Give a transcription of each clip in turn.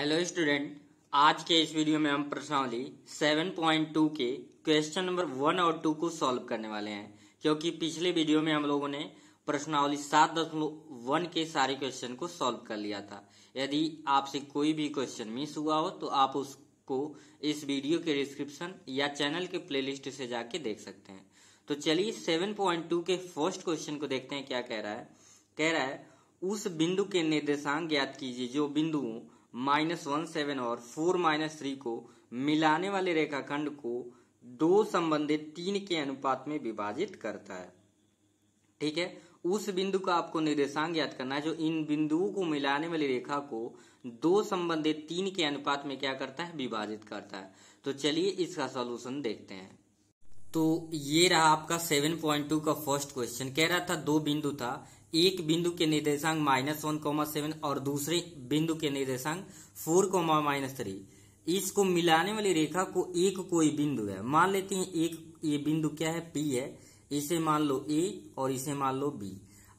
hello student आज के इस वीडियो में हम प्रश्नावली 7.2 के क्वेश्चन नंबर वन और टू को सॉल्व करने वाले हैं क्योंकि पिछले वीडियो में हम लोगों ने प्रश्नावली सात दशमलव वन के सारे क्वेश्चन को सॉल्व कर लिया था यदि आपसे कोई भी क्वेश्चन मिस हुआ हो तो आप उसको इस वीडियो के डिस्क्रिप्शन या चैनल के प्ले से जाके देख सकते हैं तो चलिए सेवन के फर्स्ट क्वेश्चन को देखते हैं क्या कह रहा है कह रहा है उस बिंदु के निर्देशांक ज्ञात कीजिए जो बिंदुओं माइनस वन सेवन और फोर माइनस थ्री को मिलाने वाले रेखाखंड को दो संबंधित तीन के अनुपात में विभाजित करता है ठीक है उस बिंदु का आपको निर्देशांक याद करना है जो इन बिंदुओं को मिलाने वाली रेखा को दो संबंधित तीन के अनुपात में क्या करता है विभाजित करता है तो चलिए इसका सॉल्यूशन देखते हैं तो ये रहा आपका सेवन पॉइंट टू का फर्स्ट क्वेश्चन कह रहा था दो बिंदु था एक बिंदु के निर्देशांक माइनस वन कोमा सेवन और दूसरे बिंदु के निर्देशांक फोर कोमा माइनस थ्री इसको मिलाने वाली रेखा को एक कोई बिंदु है मान लेते हैं एक ये बिंदु क्या है पी है इसे मान लो ए और इसे मान लो बी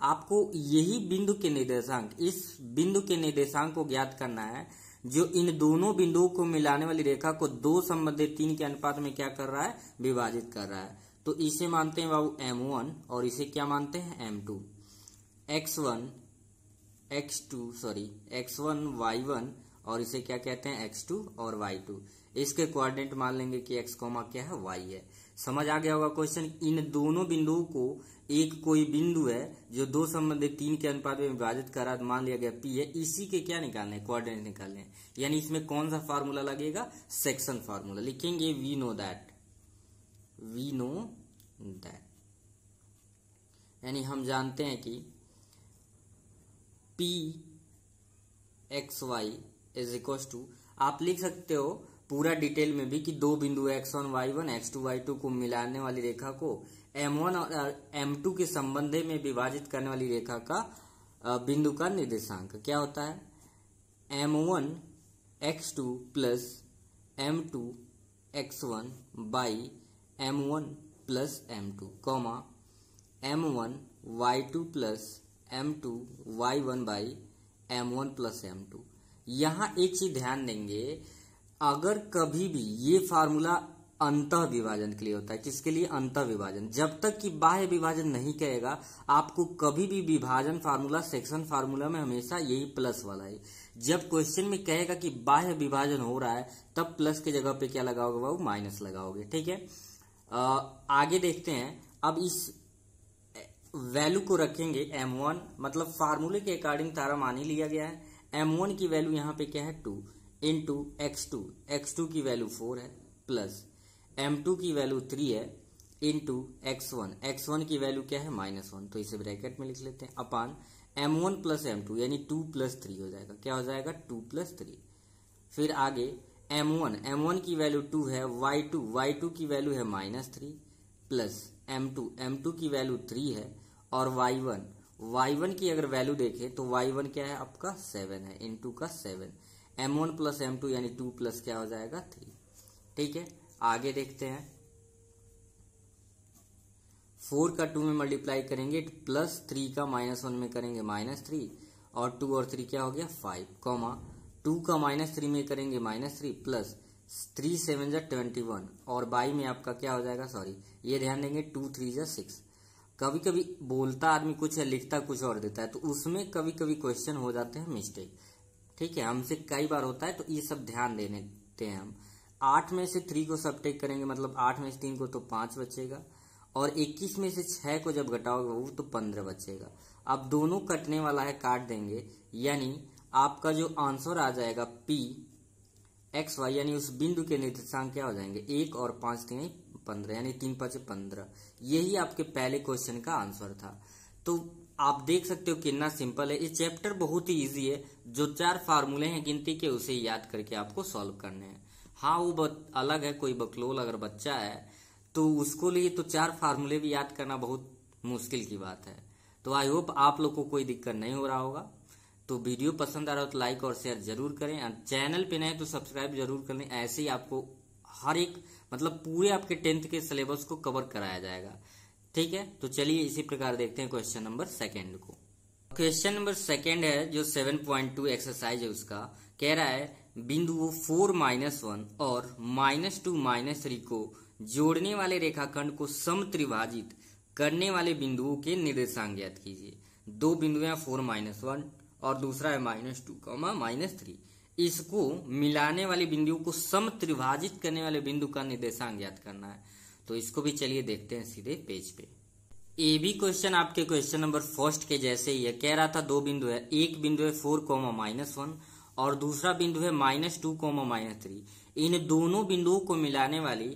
आपको यही बिंदु के निर्देशांक इस बिंदु के निर्देशांक को ज्ञात करना है जो इन दोनों बिंदुओं को मिलाने वाली रेखा को दो संबंधित तीन के अनुपात में क्या कर रहा है विभाजित कर रहा है तो इसे मानते हैं बाबू एम वन और इसे क्या मानते हैं M two X one X two sorry X one Y one और इसे क्या कहते हैं एक्स टू और वाई टू इसके कोऑर्डिनेट मान लेंगे कि एक्स कॉमा क्या है वाई है समझ आ गया होगा क्वेश्चन इन दोनों बिंदुओं को एक कोई बिंदु है जो दो संबंधित तीन के अनुपात में विभाजित करा मान लिया गया पी है इसी के क्या निकालने हैं कोऑर्डिनेट निकालने यानी इसमें कौन सा फार्मूला लगेगा सेक्शन फार्मूला लिखेंगे we know that we know that यानी हम जानते हैं कि P X Y is equal to आप लिख सकते हो पूरा डिटेल में भी कि दो बिंदु X one Y one X two Y two को मिलाने वाली रेखा को एम वन और एम टू के संबंध में विभाजित करने वाली रेखा का बिंदु का निर्देशांक क्या होता है M one X two plus M two X one by M one plus M two comma M one Y two plus M two Y one by M one plus M two यहां एक चीज ध्यान देंगे अगर कभी भी ये formula अंत विभाजन के लिए होता है किसके लिए अंत विभाजन जब तक कि बाह्य विभाजन नहीं कहेगा आपको कभी भी विभाजन फार्मूला सेक्शन फार्मूला में हमेशा यही प्लस वाला है जब क्वेश्चन में कहेगा कि बाह्य विभाजन हो रहा है तब प्लस के जगह पे क्या लगाओगे बाबू माइनस लगाओगे ठीक है आगे देखते हैं अब इस वैल्यू को रखेंगे m1 मतलब फार्मूले के अकॉर्डिंग तारा मान ही लिया गया है m1 की वैल्यू यहाँ पे क्या है two into X two X two की वैल्यू फोर है प्लस एम टू की वैल्यू थ्री है into X one X one की वैल्यू क्या है माइनस वन तो इसे ब्रैकेट में लिख लेते हैं upon M one plus M two यानी टू प्लस थ्री हो जाएगा क्या हो जाएगा टू प्लस थ्री फिर आगे एम वन एम वन की वैल्यू टू है वाई टू वाई टू की वैल्यू है minus three plus M two M two की वैल्यू थ्री है और वाई वन वाई वन की अगर वैल्यू देखें तो वाई वन क्या है आपका सेवन है इन टू का seven M one plus M two यानी टू प्लस क्या हो जाएगा थ्री ठीक है आगे देखते हैं फोर का टू में मल्टीप्लाई करेंगे प्लस थ्री का माइनस वन में करेंगे माइनस थ्री और टू और थ्री क्या हो गया फाइव कॉमा टू का माइनस थ्री में करेंगे minus three plus three seven जा ट्वेंटी वन और बाई में आपका क्या हो जाएगा सॉरी ये ध्यान देंगे टू थ्री जा सिक्स कभी कभी बोलता आदमी कुछ है लिखता कुछ और देता है तो उसमें कभी कभी क्वेश्चन हो जाते हैं मिस्टेक ठीक है हमसे कई बार होता है तो ये सब ध्यान देने देते हैं हम आठ में से थ्री को सब टेक करेंगे मतलब आठ में से तीन को तो पांच बचेगा और इक्कीस में से छह को जब घटाओगे वो तो पंद्रह बचेगा अब दोनों कटने वाला है काट देंगे यानी आपका जो आंसर आ जाएगा पी एक्स वाई यानी उस बिंदु के निर्देशांक क्या हो जाएंगे एक और पांच तीन पंद्रह यानी तीन पांच पंद्रह यही आपके पहले क्वेश्चन का आंसर था तो आप देख सकते हो कितना सिंपल है ये चैप्टर बहुत ही इजी है जो चार फार्मूले हैं गिनती के उसे याद करके आपको सॉल्व करने हैं हाँ वो अलग है कोई बकलोल अगर बच्चा है तो उसको लिए तो चार फार्मूले भी याद करना बहुत मुश्किल की बात है तो आई होप आप लोग को कोई दिक्कत नहीं हो रहा होगा तो वीडियो पसंद आ रहा हो तो लाइक और शेयर जरूर करें और चैनल पे नए तो सब्सक्राइब जरूर करें ऐसे ही आपको हर एक मतलब पूरे आपके टेंथ के सिलेबस को कवर कराया जाएगा ठीक है तो चलिए इसी प्रकार देखते हैं क्वेश्चन नंबर सेकेंड को क्वेश्चन नंबर सेकेंड है जो सेवन पॉइंट टू एक्सरसाइज है उसका कह रहा है बिंदुओं फोर माइनस वन और माइनस टू माइनस थ्री को जोड़ने वाले रेखाखंड को समत्रिभाजित करने वाले बिंदुओं के निर्देशांक ज्ञात कीजिए दो बिंदु है फोर माइनस वन और दूसरा है minus two comma minus three इसको मिलाने वाले बिंदु को सम त्रिभाजित करने वाले बिंदु का निर्देशांक ज्ञात करना है तो इसको भी चलिए देखते हैं सीधे पेज पे ए बी क्वेश्चन आपके क्वेश्चन नंबर फर्स्ट के जैसे ही है कह रहा था दो बिंदु है एक बिंदु है फोर कोमा माइनस वन और दूसरा बिंदु है minus two comma minus three इन दोनों बिंदुओं को मिलाने वाली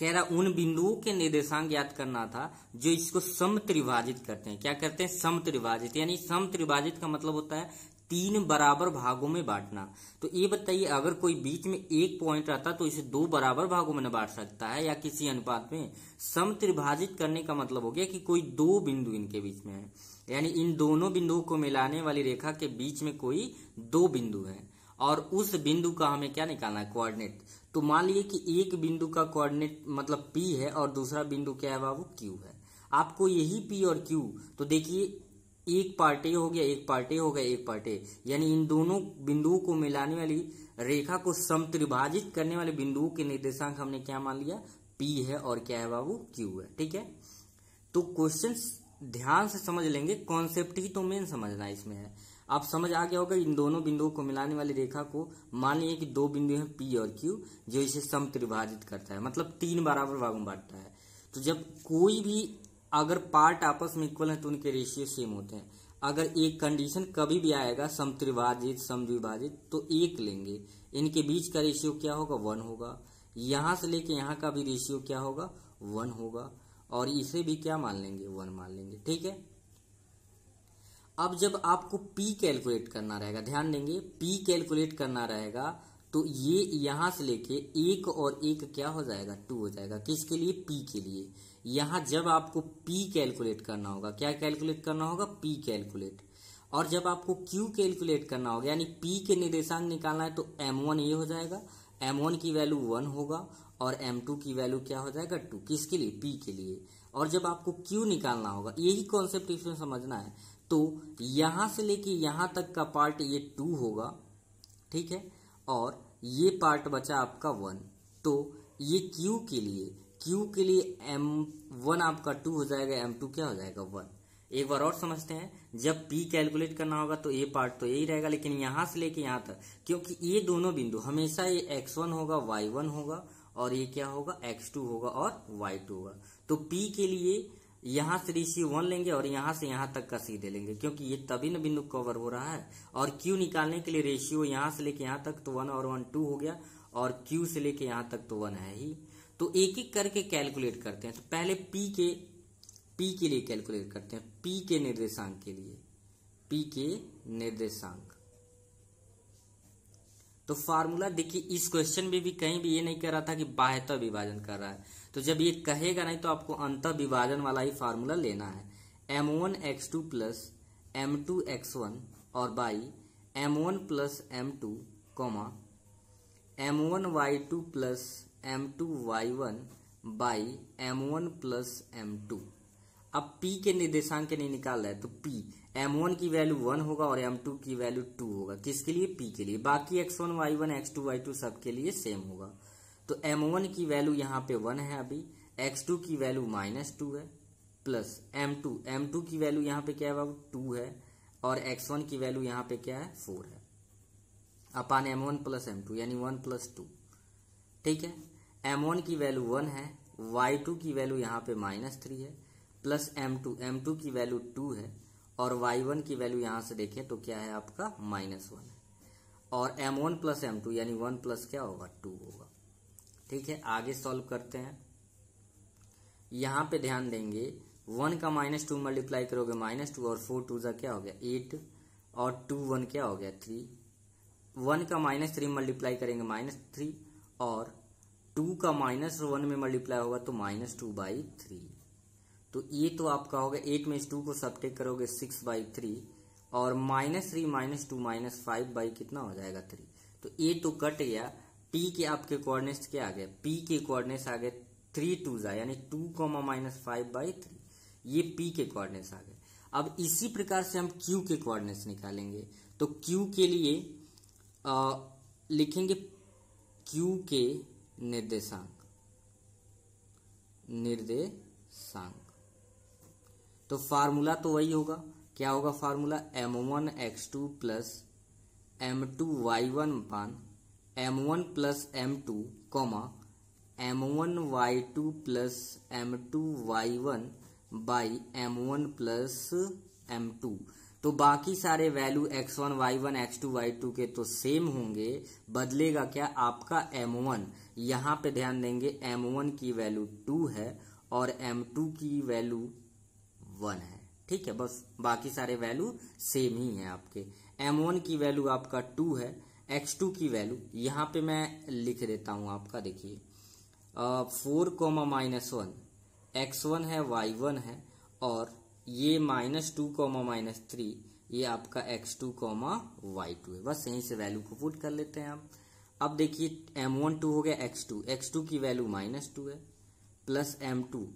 कह रहा उन बिंदुओं के निर्देशांक याद करना था जो इसको सम त्रिभाजित करते हैं क्या करते हैं सम त्रिभाजित यानी सम त्रिभाजित का मतलब होता है तीन बराबर भागों में बांटना तो ये बताइए अगर कोई बीच में एक पॉइंट रहता तो इसे दो बराबर भागों में बांट सकता है या किसी अनुपात में सम त्रिभाजित करने का मतलब हो गया कि कोई दो बिंदु इनके बीच में है यानी इन दोनों बिंदुओं को मिलाने वाली रेखा के बीच में कोई दो बिंदु है और उस बिंदु का हमें क्या निकालना है कोऑर्डिनेट तो मान लीजिए कि एक बिंदु का कोऑर्डिनेट मतलब पी है और दूसरा बिंदु क्या है बाबू क्यू है आपको यही पी और क्यू तो देखिए एक पार्टी हो गया एक पार्टी हो गया एक पार्टी यानी इन दोनों बिंदुओं को मिलाने वाली रेखा को समत्रिभाजित करने वाले बिंदुओं के निर्देशांक हमने क्या मान लिया पी है और क्या है बाबू क्यू है ठीक है तो क्वेश्चन ध्यान से समझ लेंगे कॉन्सेप्ट ही तो मेन समझना इसमें है आप समझ आ गया होगा इन दोनों बिंदुओं को मिलाने वाली रेखा को मान लीजिए कि दो बिंदु हैं पी और क्यू जो इसे समत्रिभाजित करता है मतलब तीन बराबर भागों में बांटता है तो जब कोई भी अगर पार्ट आपस में इक्वल है तो उनके रेशियो सेम होते हैं अगर एक कंडीशन कभी भी आएगा समत्रिभाजित समद्विभाजित तो एक लेंगे इनके बीच का रेशियो क्या होगा वन होगा यहां से लेके यहां का भी रेशियो क्या होगा वन होगा और इसे भी क्या मान लेंगे वन मान लेंगे ठीक है अब जब आपको पी कैलकुलेट करना रहेगा ध्यान देंगे पी कैलकुलेट करना रहेगा तो ये यहां से लेके एक और एक क्या हो जाएगा टू हो जाएगा किसके लिए पी के लिए यहां जब आपको पी कैलकुलेट करना होगा क्या कैलकुलेट करना होगा पी कैलकुलेट और जब आपको क्यू कैलकुलेट करना होगा यानी पी के निर्देशांक निकालना है तो एम वन ये हो जाएगा एम वन की वैल्यू वन होगा और एम टू की वैल्यू क्या हो जाएगा टू किसके लिए पी के लिए और जब आपको क्यू निकालना होगा यही कॉन्सेप्ट इसमें समझना है तो यहां से लेके यहां तक का पार्ट ये टू होगा ठीक है और ये पार्ट बचा आपका वन तो ये क्यू के लिए क्यू के लिए एम वन आपका टू हो जाएगा एम टू क्या हो जाएगा वन एक बार और समझते हैं जब पी कैलकुलेट करना होगा तो ए पार्ट तो यही रहेगा लेकिन यहां से लेके यहां तक क्योंकि ये दोनों बिंदु हमेशा ये एक्स वन होगा वाई वन होगा और ये क्या होगा एक्स टू होगा और वाई टू होगा तो पी के लिए यहां से ऋषि वन लेंगे और यहां से यहां तक का सीधे लेंगे क्योंकि ये तभी ना बिंदु कवर हो रहा है और क्यू निकालने के लिए रेशियो यहां से लेके यहां तक तो वन और वन टू हो गया और क्यू से लेके यहां तक तो वन है ही तो एक एक करके कैलकुलेट करते हैं तो पहले पी के पी के लिए कैलकुलेट करते हैं पी के निर्देशांक के लिए पी के निर्देशांक तो फार्मूला देखिए इस क्वेश्चन में भी, भी कहीं भी ये नहीं कह रहा था कि बाह्यता विभाजन कर रहा है तो जब ये कहेगा नहीं तो आपको अंत विभाजन वाला ही फार्मूला लेना है M one X two plus M two X one और by M one plus M two comma M one Y two plus M two Y one by M one plus M two अब P के निर्देशांक नहीं निकाल रहा है तो P M one की वैल्यू वन होगा और एम टू की वैल्यू टू होगा किसके लिए पी के लिए बाकी X one Y one X two Y two सबके लिए सेम होगा तो एम वन की वैल्यू यहाँ पे वन है अभी एक्स टू की वैल्यू माइनस टू है plus M two M two की वैल्यू यहाँ पे क्या है बाबू टू है और एक्स वन की वैल्यू यहाँ पे क्या है फोर है upon M one plus M two यानी वन प्लस टू ठीक है एम वन की वैल्यू वन है वाई टू की वैल्यू यहाँ पे माइनस थ्री है plus M two M two की वैल्यू टू है और वाई वन की वैल्यू यहाँ से देखें तो क्या है आपका माइनस वन है और M one plus M two यानी वन प्लस क्या होगा टू होगा ठीक है आगे सॉल्व करते हैं यहाँ पे ध्यान देंगे वन का माइनस टू मल्टीप्लाई करोगे माइनस टू और फोर टू जा क्या हो गया एट और टू वन क्या हो गया थ्री वन का माइनस थ्री मल्टीप्लाई करेंगे माइनस थ्री और टू का माइनस वन में मल्टीप्लाई होगा तो माइनस टू बाई थ्री तो ये तो आपका होगा एट में टू को सब्टेक करोगे सिक्स बाई थ्री और minus three minus two minus five by कितना हो जाएगा थ्री तो ये तो कट गया पी के आपके कोऑर्डिनेट्स क्या आ गए पी के कोऑर्डिनेट्स आ गए थ्री टू जा यानी two comma minus five by three ये पी के कोऑर्डिनेट्स आ गए अब इसी प्रकार से हम क्यू के कोऑर्डिनेट्स निकालेंगे तो क्यू के लिए आ, लिखेंगे क्यू के निर्देशांक निर्देशांक तो फार्मूला तो वही होगा क्या होगा formula M one X two plus M two Y one one M one plus M two comma M one Y two plus M two Y one by M one plus M two तो बाकी सारे value X one Y one X two Y two के तो same होंगे बदलेगा क्या आपका M one यहाँ पे ध्यान देंगे एम वन की वैल्यू टू है और एम टू की वैल्यू वन है ठीक है बस बाकी सारे वैल्यू सेम ही है आपके एम वन की वैल्यू आपका टू है एक्स टू की वैल्यू यहाँ पे मैं लिख देता हूँ आपका देखिए four comma minus one X one है वाई वन है और ये minus two comma minus three ये आपका X two comma Y two है बस यहीं से वैल्यू को पुट कर लेते हैं आप अब देखिए एम वन टू हो गया एक्स टू एक्स टू की वैल्यू माइनस टू है plus M two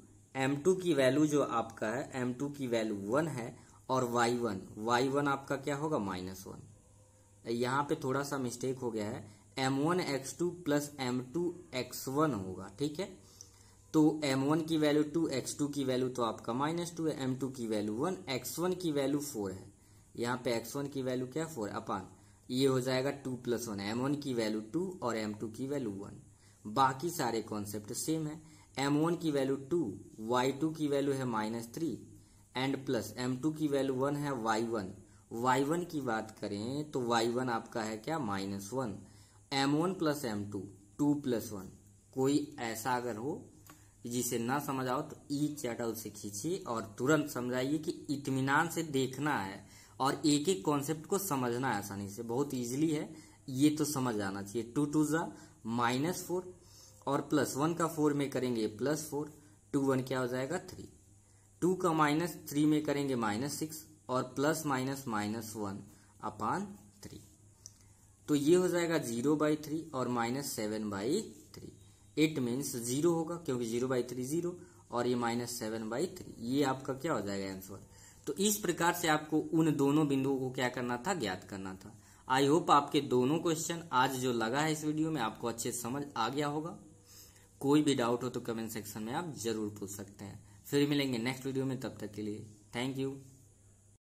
M two की वैल्यू जो आपका है एम टू की वैल्यू वन है और वाई वन वाई वन आपका क्या होगा माइनस वन यहाँ पे थोड़ा सा मिस्टेक हो गया है M one X two plus M two X one होगा ठीक है तो m1 की वैल्यू टू एक्स टू की वैल्यू तो आपका माइनस टू है एम टू की वैल्यू वन एक्स वन की वैल्यू फोर है यहाँ पे एक्स वन की वैल्यू क्या फोर अपान ये हो जाएगा two plus one M one की वैल्यू टू और एम टू की वैल्यू वन बाकी सारे कॉन्सेप्ट सेम है एम वन की वैल्यू टू वाई टू की वैल्यू है minus three and plus M two की वैल्यू वन है वाई वन वाई वन की बात करें तो वाई वन आपका है क्या minus one M one plus M two two plus one कोई ऐसा अगर हो जिसे ना समझ आओ तो ई चैटल से खींचिए और तुरंत समझाइए कि इतमान से देखना है और एक एक कॉन्सेप्ट को समझना है आसानी से बहुत इजीली है ये तो समझ आना चाहिए टू टू ज़ा माइनस फोर और प्लस वन का फोर में करेंगे प्लस फोर टू वन क्या हो जाएगा थ्री टू का माइनस थ्री में करेंगे माइनस सिक्स और plus minus minus one upon three तो ये हो जाएगा जीरो बाई थ्री और minus seven by eight means zero होगा क्योंकि जीरो बाई थ्री जीरो और ये माइनस सेवन बाई थ्री ये आपका क्या हो जाएगा आंसर तो इस प्रकार से आपको उन दोनों बिंदुओं को क्या करना था ज्ञात करना था आई होप आपके दोनों क्वेश्चन आज जो लगा है इस वीडियो में आपको अच्छे समझ आ गया होगा कोई भी डाउट हो तो कमेंट सेक्शन में आप जरूर पूछ सकते हैं फिर मिलेंगे नेक्स्ट वीडियो में तब तक के लिए थैंक यू